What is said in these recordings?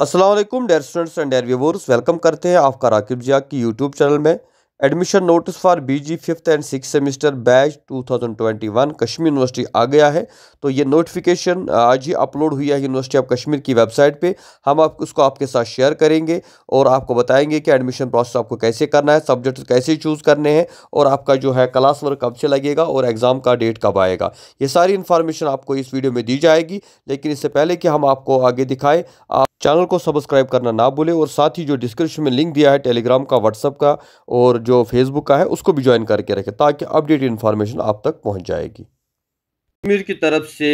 Aslam dear students and dear viewers welcome करते हैं आपका राकिब जिया की यूट्यूब चैनल में admission notice for BG fifth and six semester batch 2021 Kashmir university आ गया है तो ये नोटिफिकेशन आज ही अपलोड हुई है यूनिवर्सिटी ऑफ कश्मीर की वेबसाइट पे हम आप उसको आपके साथ शेयर करेंगे और आपको बताएंगे कि एडमिशन प्रोसेस आपको कैसे करना है सब्जेक्ट कैसे चूज़ करने हैं और आपका जो है क्लास वर्क कब से लगेगा और एग्ज़ाम का डेट कब आएगा ये सारी इन्फॉर्मेशन आपको इस वीडियो में दी जाएगी लेकिन इससे पहले कि हम आपको आगे दिखाएँ आप चैनल को सब्सक्राइब करना ना भूलें और साथ ही जो डिस्क्रिप्शन में लिंक दिया है टेलीग्राम का व्हाट्सअप का और जो फेसबुक का है उसको भी ज्वाइन करके रखें ताकि अपडेट इन्फॉर्मेशन आप तक पहुँच जाएगी कश्मीर की तरफ से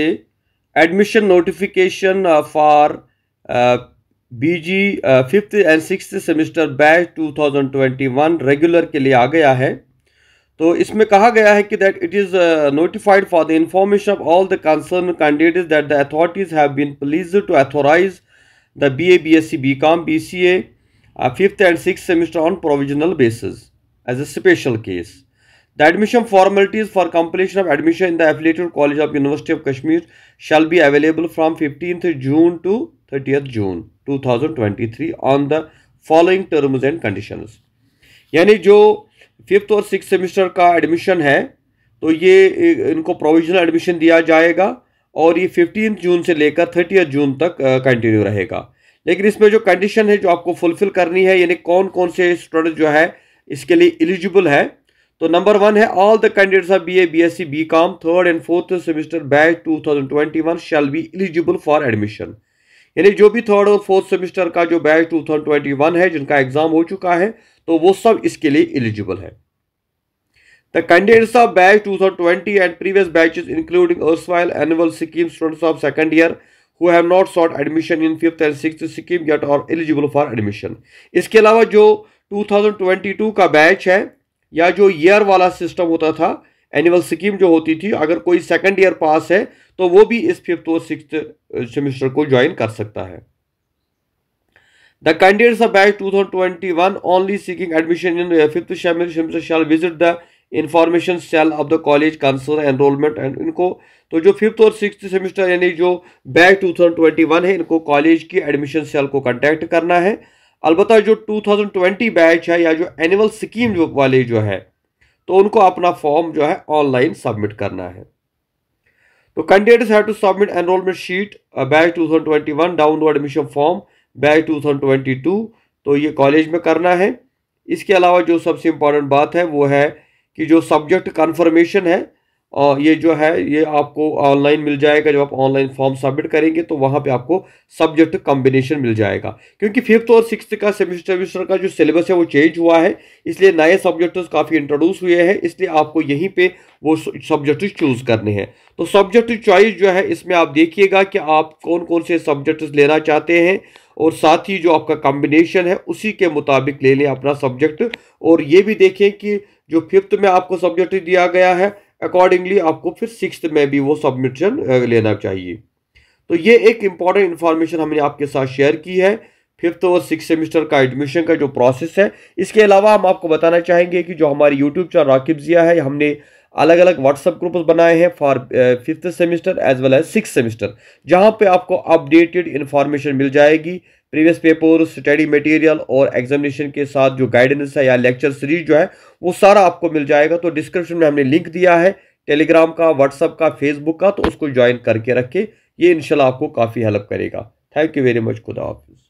admission notification for B G fifth and six semester batch 2021 regular के लिए आ गया है तो इसमें कहा गया है कि that it is notified for the information of all the concern candidate that the authorities have been please to authorise the B A B S C B com B C A fifth and six semester on provisional basis as a special case the admission formalities for completion of admission in the affiliated college of university of Kashmir shall be available from fifteenth June to thirtieth June to thousand twenty three on the following terms and condition यानी जो fifth और six semester का admission है तो ये इनको provisional admission दिया जाएगा और ये फिफ्टीन जून से लेकर थर्टी जून तक कंटिन्यू रहेगा लेकिन इसमें जो कंडीशन है जो आपको फुलफिल करनी है यानी कौन कौन से स्टूडेंट जो है इसके लिए एलिजिबल है तो नंबर वन है all the candidates of BA BSc B S C B third and fourth semester batch two thousand twenty one shall be eligible for admission यानी जो भी थर्ड और फोर्थ सेमेस्टर का जो batch two thousand twenty one है जिनका exam हो चुका है तो वो सब इसके लिए एलिजिबल है The candidates of batch 2020 and previous batches including erstwhile annual Sikkim students of second year who have not sought admission in 5th and 6th Sikkim yet are eligible for admission. इसके अलावा जो 2022 का batch है या जो year वाला system होता था एनुअल स्कीम जो होती थी अगर कोई सेकंड ईयर पास है तो वो भी इस फिफ्थ और सिक्स सेमिस्टर को ज्वाइन कर सकता है the candidates of batch 2021 only seeking admission in fifth semester shall visit the information cell of the college concern enrolment and इनको तो जो फिफ्थ और सिक्स सेमेस्टर यानी जो बैच 2021 है इनको कॉलेज की एडमिशन सेल को कंटेक्ट करना है अलबत् जो 2020 बैच है या जो एनुअल स्कीम जो वाले जो है तो उनको अपना फॉर्म जो है ऑनलाइन सबमिट करना है तो candidates have to submit enrolment sheet batch 2021 download admission form batch two तो ये कॉलेज में करना है इसके अलावा जो सबसे इम्पॉर्टेंट बात है वो है कि जो सब्जेक्ट कन्फर्मेशन है आ, ये जो है ये आपको ऑनलाइन मिल जाएगा जब आप ऑनलाइन फॉर्म सबमिट करेंगे तो वहाँ पे आपको सब्जेक्ट कॉम्बिनेशन मिल जाएगा क्योंकि फिफ्थ और सिक्स का सेमेस्टर का जो सिलेबस है वो चेंज हुआ है इसलिए नए सब्जेक्ट काफ़ी इंट्रोड्यूस हुए हैं इसलिए आपको यहीं पे वो सब्जेक्ट चूज़ करने हैं तो सब्जेक्ट चॉइस जो है इसमें आप देखिएगा कि आप कौन कौन से सब्जेक्ट लेना चाहते हैं और साथ ही जो आपका कॉम्बिनेशन है उसी के मुताबिक ले लें अपना सब्जेक्ट और ये भी देखें कि जो फिफ्थ में आपको सब्जेक्ट दिया गया है अकॉर्डिंगली आपको फिर सिक्स में भी वो सबमिशन लेना चाहिए तो ये एक इम्पॉर्टेंट इन्फॉर्मेशन हमने आपके साथ शेयर की है फिफ्थ और सिक्स सेमेस्टर का एडमिशन का जो प्रोसेस है इसके अलावा हम आपको बताना चाहेंगे कि जो हमारी यूट्यूब चैनल राकिब जिया है हमने अलग अलग व्हाट्सअप ग्रुप्स बनाए हैं for fifth semester as well as six semester जहाँ पे आपको अपडेटेड इन्फॉर्मेशन मिल जाएगी प्रीवियस पेपर स्टडी मटेरियल और एग्जामिनेशन के साथ जो गाइडेंस है या लेक्चर सीरीज जो है वो सारा आपको मिल जाएगा तो डिस्क्रिप्शन में हमने लिंक दिया है टेलीग्राम का व्हाट्सअप का फेसबुक का तो उसको ज्वाइन करके रखें ये इनशाला आपको काफ़ी हेल्प करेगा थैंक यू वेरी मच खुदा हाफिज़